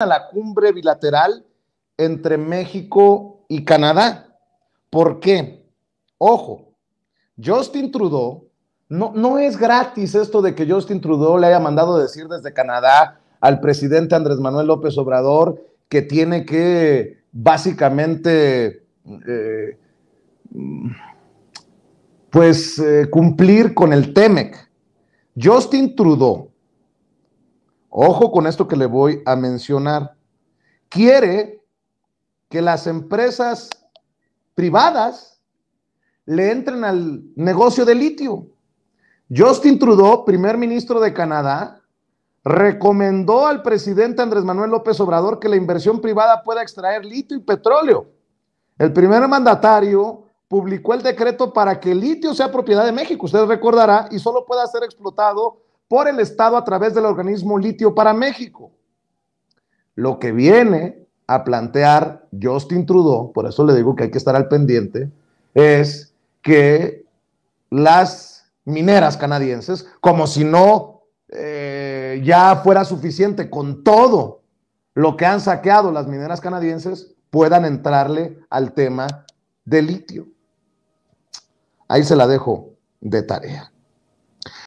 a la cumbre bilateral entre México y Canadá. ¿Por qué? Ojo, Justin Trudeau, no, no es gratis esto de que Justin Trudeau le haya mandado decir desde Canadá al presidente Andrés Manuel López Obrador que tiene que básicamente, eh, mm, pues, eh, cumplir con el TEMEC. Justin Trudeau Ojo con esto que le voy a mencionar. Quiere que las empresas privadas le entren al negocio de litio. Justin Trudeau, primer ministro de Canadá, recomendó al presidente Andrés Manuel López Obrador que la inversión privada pueda extraer litio y petróleo. El primer mandatario publicó el decreto para que el litio sea propiedad de México, usted recordará, y solo pueda ser explotado por el Estado a través del organismo Litio para México. Lo que viene a plantear Justin Trudeau, por eso le digo que hay que estar al pendiente, es que las mineras canadienses, como si no eh, ya fuera suficiente con todo lo que han saqueado las mineras canadienses, puedan entrarle al tema de litio. Ahí se la dejo de tarea.